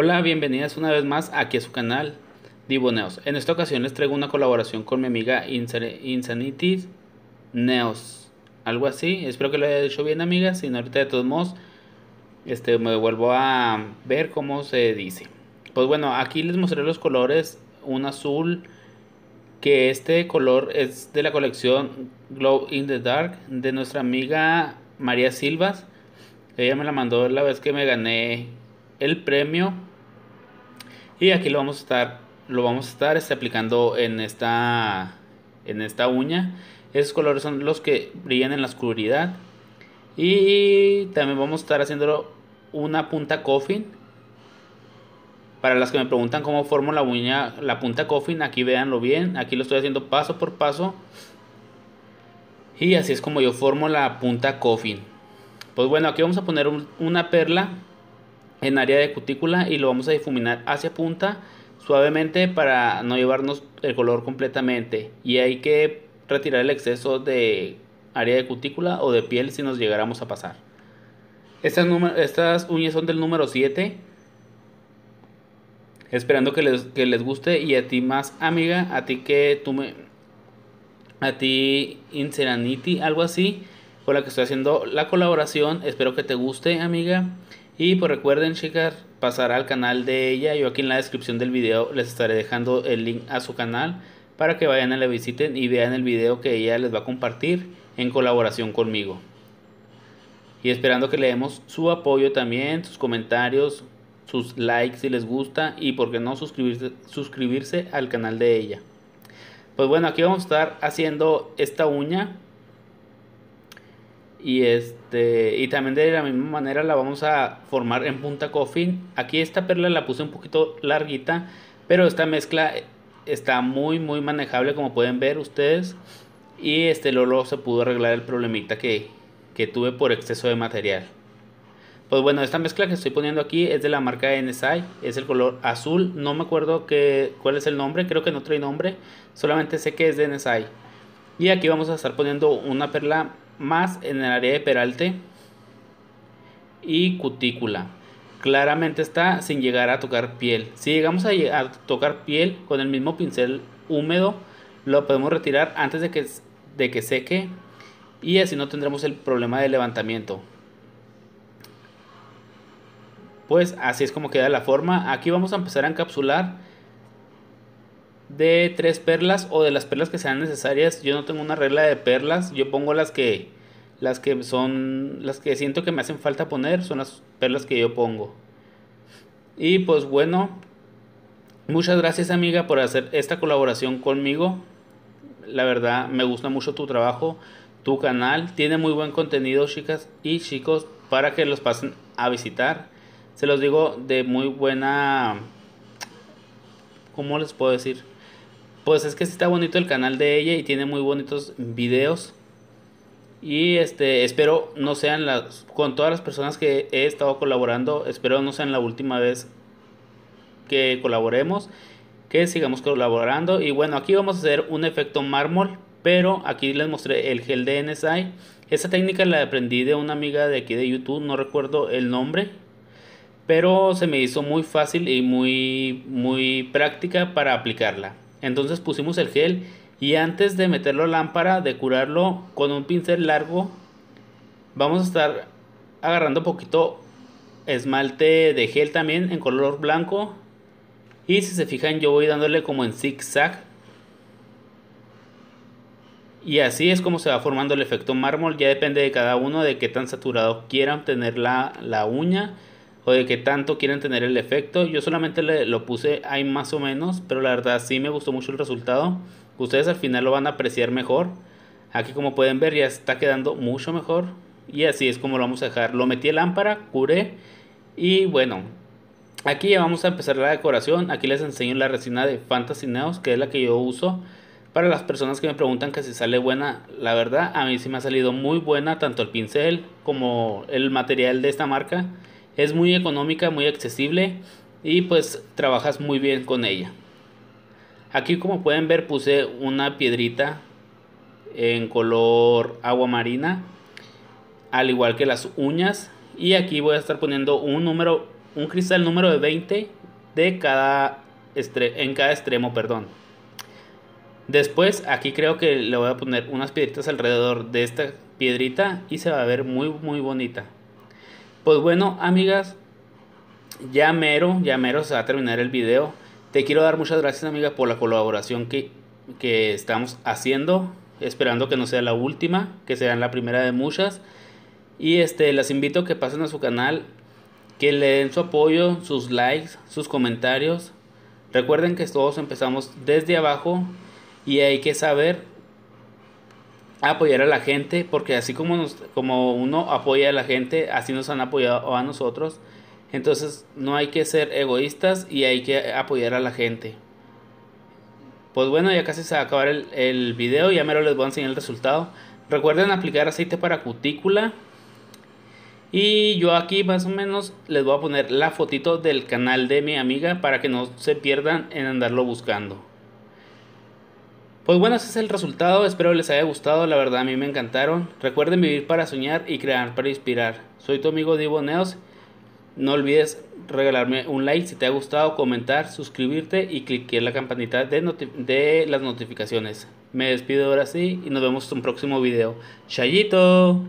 Hola, bienvenidas una vez más aquí a su canal Divoneos. En esta ocasión les traigo una colaboración con mi amiga Insanity Neos. Algo así. Espero que lo haya dicho bien, amigas. Si no, ahorita de todos modos este, me vuelvo a ver cómo se dice. Pues bueno, aquí les mostré los colores. Un azul que este color es de la colección Glow in the Dark de nuestra amiga María Silvas. Ella me la mandó la vez que me gané el premio y aquí lo vamos a estar, lo vamos a estar este, aplicando en esta, en esta uña. Esos colores son los que brillan en la oscuridad. Y también vamos a estar haciendo una punta coffin. Para las que me preguntan cómo formo la uña, la punta coffin, aquí véanlo bien. Aquí lo estoy haciendo paso por paso. Y así es como yo formo la punta coffin. Pues bueno, aquí vamos a poner una perla en área de cutícula y lo vamos a difuminar hacia punta suavemente para no llevarnos el color completamente y hay que retirar el exceso de área de cutícula o de piel si nos llegáramos a pasar. Estas, estas uñas son del número 7. Esperando que les, guste y a ti más amiga, a ti que tú me... A ti inseraniti algo así, con la que estoy haciendo la colaboración. Espero que te guste amiga. Y pues recuerden chicas, pasar al canal de ella. Yo aquí en la descripción del video les estaré dejando el link a su canal para que vayan a la visiten y vean el video que ella les va a compartir en colaboración conmigo. Y esperando que le demos su apoyo también, sus comentarios, sus likes si les gusta y por qué no suscribirse, suscribirse al canal de ella. Pues bueno, aquí vamos a estar haciendo esta uña y, este, y también de la misma manera la vamos a formar en punta coffin. Aquí esta perla la puse un poquito larguita, pero esta mezcla está muy muy manejable como pueden ver ustedes. Y este Lolo se pudo arreglar el problemita que, que tuve por exceso de material. Pues bueno, esta mezcla que estoy poniendo aquí es de la marca NSI, es el color azul, no me acuerdo cuál es el nombre, creo que no trae nombre, solamente sé que es de NSI. Y aquí vamos a estar poniendo una perla más en el área de peralte y cutícula. Claramente está sin llegar a tocar piel. Si llegamos a, tocar piel con el mismo pincel húmedo, lo podemos retirar antes de que, de que seque y así no tendremos el problema de levantamiento. Pues así es como queda la forma. Aquí vamos a empezar a encapsular de tres perlas o de las perlas que sean necesarias. Yo no tengo una regla de perlas, yo pongo las que las que son las que siento que me hacen falta poner, son las perlas que yo pongo. Y pues bueno, muchas gracias amiga por hacer esta colaboración conmigo. La verdad, me gusta mucho tu trabajo, tu canal, tiene muy buen contenido, chicas y chicos, para que los pasen a visitar. Se los digo de muy buena ¿cómo les puedo decir? Pues es que está bonito el canal de ella y tiene muy bonitos videos. Y este, espero no sean las, con todas las personas que he estado colaborando, espero no sean la última vez que colaboremos, que sigamos colaborando. Y bueno, aquí vamos a hacer un efecto mármol, pero aquí les mostré el gel de NSI. Esa técnica la aprendí de una amiga de aquí de YouTube, no recuerdo el nombre, pero se me hizo muy fácil y muy, muy práctica para aplicarla. Entonces pusimos el gel y antes de meterlo a lámpara, de curarlo con un pincel largo, vamos a estar agarrando poquito esmalte de gel también en color blanco. Y si se fijan yo voy dándole como en zigzag. Y así es como se va formando el efecto mármol. Ya depende de cada uno de qué tan saturado quieran tener la, la uña o de que tanto quieren tener el efecto. Yo solamente lo puse ahí más o menos, pero la verdad sí me gustó mucho el resultado. Ustedes al final lo van a apreciar mejor. Aquí como pueden ver ya está quedando mucho mejor. Y así es como lo vamos a dejar. Lo metí lámpara, curé y bueno. Aquí ya vamos a empezar la decoración. Aquí les enseño la resina de Fantasy Neos, que es la que yo uso. Para las personas que me preguntan que si sale buena, la verdad a mí sí me ha salido muy buena tanto el pincel como el material de esta marca. Es muy económica, muy accesible y pues trabajas muy bien con ella. Aquí como pueden ver puse una piedrita en color agua marina, al igual que las uñas. Y aquí voy a estar poniendo un número, un cristal número de 20 de cada en cada extremo, perdón. Después aquí creo que le voy a poner unas piedritas alrededor de esta piedrita y se va a ver muy muy bonita. Pues bueno, amigas, ya mero, ya mero se va a terminar el video. Te quiero dar muchas gracias, amigas, por la colaboración que, estamos haciendo. Esperando que no sea la última, que sea la primera de muchas. Y este, las invito a que pasen a su canal, que le den su apoyo, sus likes, sus comentarios. Recuerden que todos empezamos desde abajo y hay que saber apoyar a la gente, porque así como, como uno apoya a la gente, así nos han apoyado a nosotros. Entonces no hay que ser egoístas y hay que apoyar a la gente. Pues bueno, ya casi se va a acabar el, video, ya mero les voy a enseñar el resultado. Recuerden aplicar aceite para cutícula. Y yo aquí más o menos les voy a poner la fotito del canal de mi amiga para que no se pierdan en andarlo buscando. Pues bueno, ese es el resultado, espero les haya gustado, la verdad a mí me encantaron. Recuerden vivir para soñar y crear para inspirar. Soy tu amigo Divo Neos. No olvides regalarme un like si te ha gustado, comentar, suscribirte y en la campanita de, de las notificaciones. Me despido ahora sí y nos vemos en un próximo video. ¡Chayito!